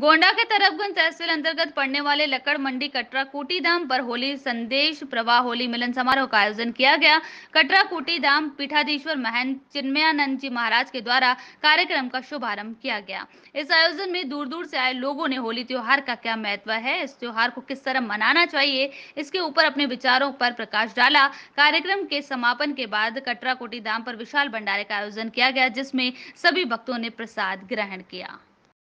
गोंडा के तरफगंज तहसील अंतर्गत पड़ने वाले लकड़ मंडी कटरा कोटी धाम पर होली संदेश प्रवाह होली मिलन समारोह का आयोजन किया गया कटरा कोटी धाम पीठाधीश्वर महंत चिन्मयानंद जी महाराज के द्वारा कार्यक्रम का शुभारंभ किया गया इस आयोजन में दूर दूर से आए लोगों ने होली त्योहार का क्या महत्व है इस त्योहार को किस तरह मनाना चाहिए इसके ऊपर अपने विचारों पर प्रकाश डाला कार्यक्रम के समापन के बाद कटरा कोटी धाम पर विशाल भंडारे का आयोजन किया गया जिसमें सभी भक्तों ने प्रसाद ग्रहण किया